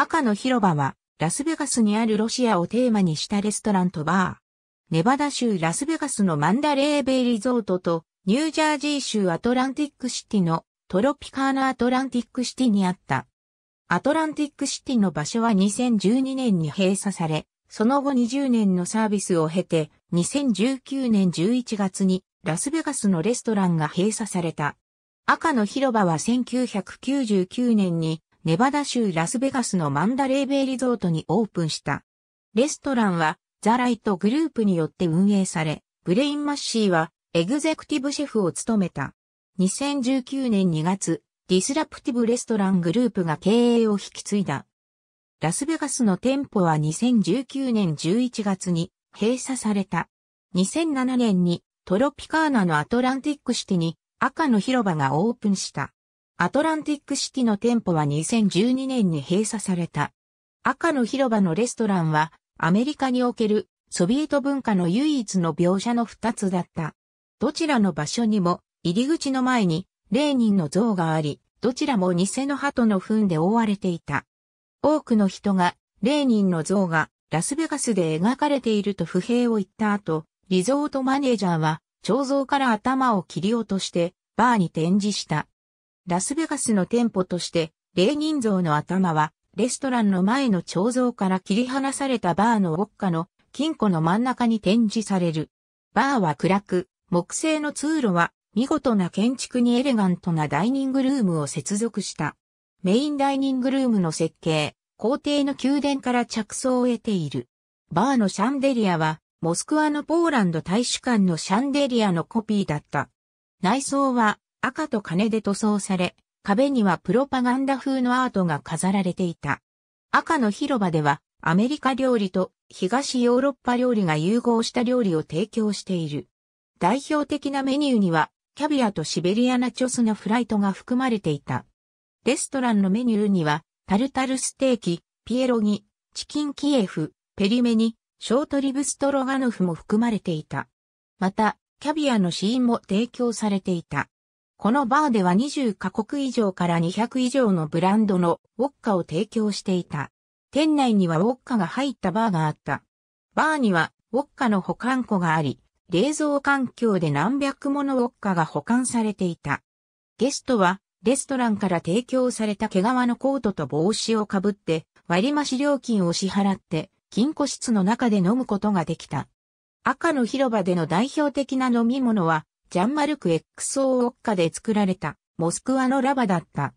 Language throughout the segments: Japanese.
赤の広場は、ラスベガスにあるロシアをテーマにしたレストランとバー。ネバダ州ラスベガスのマンダレーベイリゾートと、ニュージャージー州アトランティックシティのトロピカーナアトランティックシティにあった。アトランティックシティの場所は2012年に閉鎖され、その後20年のサービスを経て、2019年11月にラスベガスのレストランが閉鎖された。赤の広場は1999年にネバダ州ラスベガスのマンダレーベイリゾートにオープンした。レストランはザライトグループによって運営され、ブレインマッシーはエグゼクティブシェフを務めた。2019年2月、ディスラプティブレストラングループが経営を引き継いだ。ラスベガスの店舗は2019年11月に閉鎖された。2007年にトロピカーナのアトランティックシティに赤の広場がオープンした。アトランティックシティの店舗は2012年に閉鎖された。赤の広場のレストランはアメリカにおけるソビエト文化の唯一の描写の二つだった。どちらの場所にも入り口の前にレーニンの像があり、どちらも偽の鳩の糞で覆われていた。多くの人がレーニンの像がラスベガスで描かれていると不平を言った後、リゾートマネージャーは彫像から頭を切り落としてバーに展示した。ラスベガスの店舗として、レーニン像の頭は、レストランの前の彫像から切り離されたバーのウォッカの金庫の真ん中に展示される。バーは暗く、木製の通路は見事な建築にエレガントなダイニングルームを接続した。メインダイニングルームの設計、皇帝の宮殿から着想を得ている。バーのシャンデリアは、モスクワのポーランド大使館のシャンデリアのコピーだった。内装は赤と金で塗装され、壁にはプロパガンダ風のアートが飾られていた。赤の広場ではアメリカ料理と東ヨーロッパ料理が融合した料理を提供している。代表的なメニューにはキャビアとシベリアナチョスのフライトが含まれていた。レストランのメニューにはタルタルステーキ、ピエロギ、チキンキエフ、ペリメニ、ショートリブストロガノフも含まれていた。また、キャビアのシーンも提供されていた。このバーでは20カ国以上から200以上のブランドのウォッカを提供していた。店内にはウォッカが入ったバーがあった。バーにはウォッカの保管庫があり、冷蔵環境で何百ものウォッカが保管されていた。ゲストはレストランから提供された毛皮のコートと帽子をかぶって割増料金を支払って金庫室の中で飲むことができた。赤の広場での代表的な飲み物はジャンマルク XO ウォッカで作られた、モスクワのラバだった。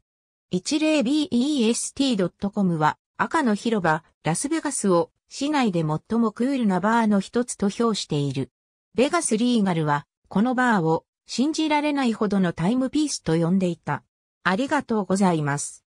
10BEST.com は、赤の広場、ラスベガスを、市内で最もクールなバーの一つと評している。ベガスリーガルは、このバーを、信じられないほどのタイムピースと呼んでいた。ありがとうございます。